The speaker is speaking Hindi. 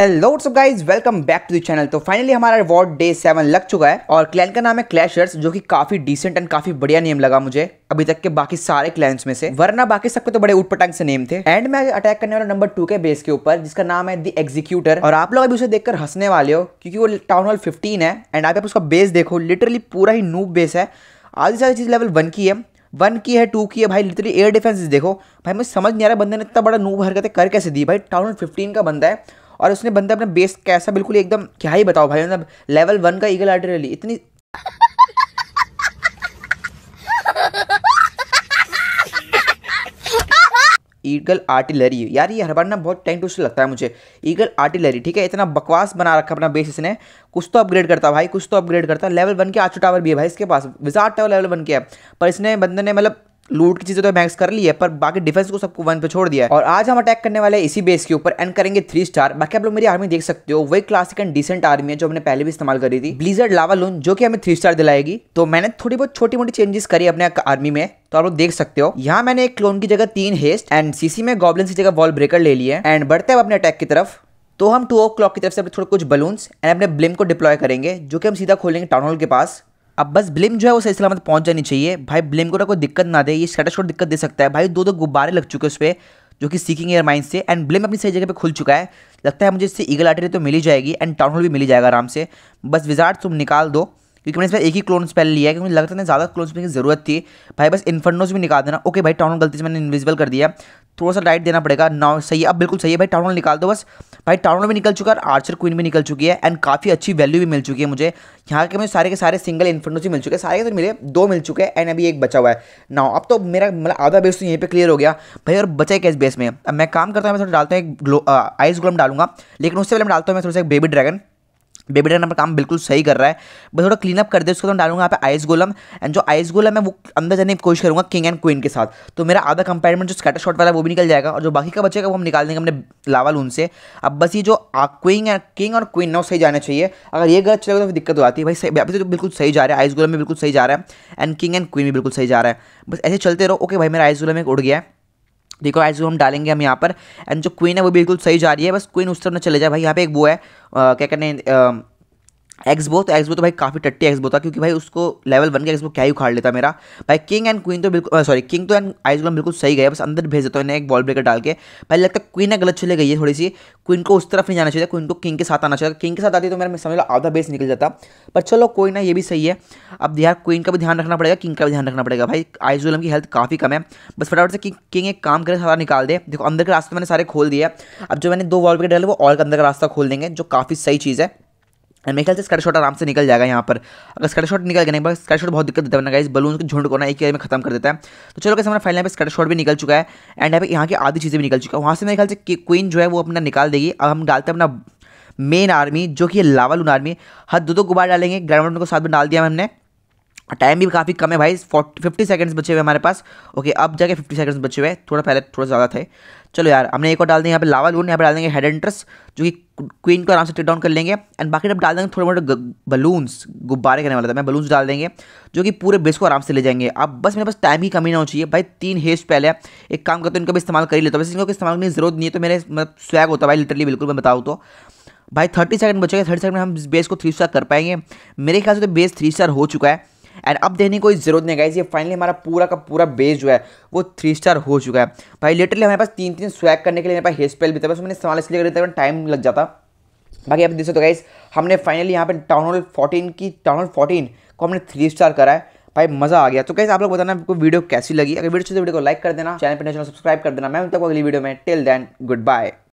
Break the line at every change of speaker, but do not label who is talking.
हेलो सब guys welcome back to the channel तो फाइनली हमारा रिवॉर्ड डे सेवन लग चुका है और क्लैन का नाम है क्लैशर्स जो कि काफी डिसेंट एंड काफी बढ़िया नेम लगा मुझे अभी तक के बाकी सारे क्लैंस में से वरना बाकी सबके तो बड़े उटपटांग से नेम थे एंड मैं अटैक करने वाला नंबर टू के बेस के ऊपर जिसका नाम है दी एग्जीक्यूटर और आप लोग अभी उसे देखकर हंसने वाले हो क्योंकि वो टाउन हॉल फिफ्टीन है एंड आप उसका बेस देखो लिटरली पूरा ही नूब बेस है आधी सारी चीज लेवल वन की है वन की है टू की है भाई लिटरली एयर डिफेंस देखो भाई मुझे समझ नहीं आ रहा बंदे ने इतना बड़ा नूब हरकतें कर कैसे दी भाई टाउन हॉल फिफ्टीन का बंदा है और उसने बंदा अपना बेस कैसा बिल्कुल एकदम क्या ही बताओ भाई मतलब लेवल वन का ईगल आर्टिलरी इतनी ईगल आर्टिलरी यार ये हर बार ना बहुत टाइम टू लगता है मुझे ईगल आर्टिलरी ठीक है इतना बकवास बना रखा अपना बेस इसने कुछ तो अपग्रेड करता भाई कुछ तो अपग्रेड करता लेवल वन के आचू टावर भी है भाई इसके पास विजार्ड टावर लेवल वन के है पर इसने बंदे ने मतलब लूट की चीज़ें तो मैक्स कर ली है पर बाकी डिफेंस को सबको वन पे छोड़ दिया है और आज हम अटैक करने वाले इसी बेस के ऊपर एंड करेंगे थ्री स्टार बाकी आप लोग मेरी आर्मी देख सकते हो वही क्लासिक एंड डिसेंट आर्मी है जो हमने पहले भी इस्तेमाल करी थी ब्लीजर लावा लोन जो कि हमें थ्री स्टार दिलाएगी तो मैंने थोड़ी बहुत छोटी मोटी चेंजेस करी अपने आर्मी में तो आप लोग देख सकते हो यहाँ मैंने एक क्लोन की जगह तीन हेस्ट एंड सीसी में गॉबलिन की जगह वॉल ब्रेकर ले लिया है एंड बढ़ते हैं अपने अटैक की तरफ तो हम टू ओ क्लॉक की तरफ से अपने थोड़े कुछ बलून्स एंड अपने ब्लिम को डिप्लॉय करेंगे जो कि हम सीधा खोलेंगे टाउन हॉल के पास अब बस ब्लेम जो है वो सही सलामत पहुंच जानी चाहिए भाई ब्लेम को ना तो कोई दिक्कत ना दे ये स्टेटस को दिक्कत दे सकता है भाई दो दो गुब्बारे लग चुके हैं उस पर जो कि सीकिंग एयरमाइन से एंड ब्लेम अपनी सही जगह पे खुल चुका है लगता है मुझे इससे ईगल आटरी तो मिली जाएगी एंड टाउन हॉल भी मिली जाएगा आराम से बस विजार्ड तुम निकाल दो क्योंकि मैंने इसमें एक ही क्लोन स्पेल लिया है क्योंकि लगता है ज़्यादा क्लोन स्पेल की ज़रूरत थी भाई बस इन्फर्नोज भी निकाल देना ओके भाई टाउन गलती से मैंने इन्विजिबल कर दिया थोड़ा सा लाइट देना पड़ेगा नाउ सही है अब बिल्कुल सही है भाई टाउन निकाल दो बस भाई टाउन भी निकल चुका है आर्चर क्वीन भी निकल चुकी है एंड काफ़ी अच्छी वैल्यू भी मिल चुकी है मुझे यहाँ के मुझे सारे के सारे सिंगल इन्फर्नोज मिल चुके हैं सारे के तो मिले दो मिल चुके हैं एंड अभी एक बचा हुआ है नाउ अब तो मेरा मतलब आधा बेस तो यहीं पर क्लियर हो गया भाई और बचा है कैस बेस में अब मैं काम करता हूँ मैं थोड़ा डालता हूँ एक आइस ग्लोम डालूंगा लेकिन उससे पहले मैं डालता हूँ मैं थोड़ा सा एक बेबी ड्रैगन बेबी डन अपना काम बिल्कुल सही कर रहा है बस थोड़ा क्लीन अप कर दे उसके बाद तो डालूंगा यहाँ पे आइस गोलम एंड जो आइस गोलम है वो अंदर जाने की कोशिश करूँगा किंग एंड क्वीन के साथ तो मेरा आधा कंपार्टमेंट जो स्कैटर शॉट वाला वो भी निकल जाएगा और जो बाकी का बचेगा वो हम निकाल देंगे अपने लावा लून से अब बस ये जो क्विंग एंड किंग और क्वीन ना सही जाना चाहिए अगर ये गलत चलेगा तो फिर दिक्कत हो जाती है भाई अभी तो बिल्कुल सही जा रहा है आइस गोलम भी बिल्कुल सही जा रहा है एंड किंग एंड क्वीन भी बिल्कुल सही जा रहा है बस ऐसे चलते रहो ओके भाई मेरा आइस गोलम एक उड़ गया है देखो एज हम डालेंगे हम यहाँ पर एंड जो क्वीन है वो बिल्कुल सही जा रही है बस क्वीन उस तरफ ना चले जाए भाई यहाँ पे एक वो है आ, क्या कहने एक्सबो तो एक्सबो तो भाई काफ़ी टट्टी एक्सबो था क्योंकि भाई उसको लेवल वन का एक्सबो क्या ही उखाड़ लेता मेरा भाई किंग एंड क्वीन तो बिल्कुल सॉरी किंग तो एंड गोलम बिल्कुल सही गया बस अंदर भेज देता हूँ एक बॉल ब्रेकर डाल के भाई लगता है क्वीन गलत चले गई है थोड़ी सी क्वीन को उस तरफ नहीं जाना चाहिए क्वीन को किंग के साथ आना चाहिए किंग के साथ आती तो मेरा समझ लो आधा बेस निकल जाता पर चलो कोई ना ये भी सही है अब यार क्वीन का भी ध्यान रखना पड़ेगा किंग का भी ध्यान रखना पड़ेगा भाई गोलम की हेल्थ काफ़ी कम है बस फटाफट से किंग एक काम करे सारा निकाल दे देखो अंदर के रास्ते मैंने सारे खोल दिया अब जो मैंने दो बॉल ब्रेकर डाले वो और अंदर का रास्ता खोल देंगे जो काफ़ी सही चीज़ है एंड मेरे ख्याल से स्काई शॉट आराम से निकल जाएगा यहाँ पर अगर स्काई शॉट निकल गया नहीं स्काई शॉट बहुत दिक्कत देता है ना इस बलून के झुंड को ना एक में खत्म कर देता है तो चलो कैसे हमारा फाइनल पर स्काई शॉट भी निकल चुका है एंड यहाँ पर यहाँ की आधी चीज़ें भी निकल चुका है वहाँ से मेरे ख्याल से क्वीन जो है वो अपना निकाल देगी अब हम डालते हैं अपना मेन आर्मी जो कि लावालून आर्मी हर दो दो गुब्बार डालेंगे ग्राउंड को साथ में डाल दिया हमने टाइम भी काफ़ी कम है भाई फोर्टी फिफ्टी सेकेंड्स बचे हुए हमारे पास ओके अब जाके फिफ्टी सेकेंड्स बचे हुए थोड़ा पहले थोड़ा ज़्यादा थे चलो यार हमने एक और डाल देंगे यहाँ पे लावा लून यहाँ पे डाल देंगे हेड एंट्रस जो कि क्वीन को आराम से टेक डाउन कर लेंगे एंड बाकी अब डाल देंगे थोड़े मोटे बलून्स गुब्बारे करने वाला था मैं बलून्स डाल देंगे जो कि पूरे बेस को आराम से ले जाएंगे अब बस मेरे पास टाइम की कमी ना हो चाहिए भाई तीन हेज पहले एक काम करते हैं इनका भी इस्तेमाल कर ही लेता तो वैसे इनको इस्तेमाल करने की जरूरत नहीं है तो मेरे मतलब स्वैग होता है भाई लिटरली बिल्कुल मैं बताऊँ तो भाई थर्टी सेकंड बचेगा थर्टी सेकंड में हम बेस को थ्री स्टार कर पाएंगे मेरे ख्याल से तो बेस थ्री स्टार हो चुका है एंड अब देखने कोई ज़रूरत नहीं गाइज ये फाइनली हमारा पूरा का पूरा बेस जो है वो थ्री स्टार हो चुका है भाई लिटरली हमारे पास तीन तीन स्वैग करने के लिए मेरे पास हेयर स्पेल भी था बस मैंने इस्तेमाल इसलिए करते हैं टाइम लग जाता बाकी आप देख सकते हो गाइज हमने फाइनली यहाँ पे टाउन हॉल फोर्टीन की टाउन हॉल फोर्टीन को हमने थ्री स्टार करा है भाई मज़ा आ गया तो कैसे आप लोग बताना आपको वीडियो कैसी लगी अगर वीडियो अच्छी वीडियो तो को लाइक कर देना चैनल पर सब्सक्राइब कर देना मैं उन तक अगली वीडियो में टिल देन गुड बाय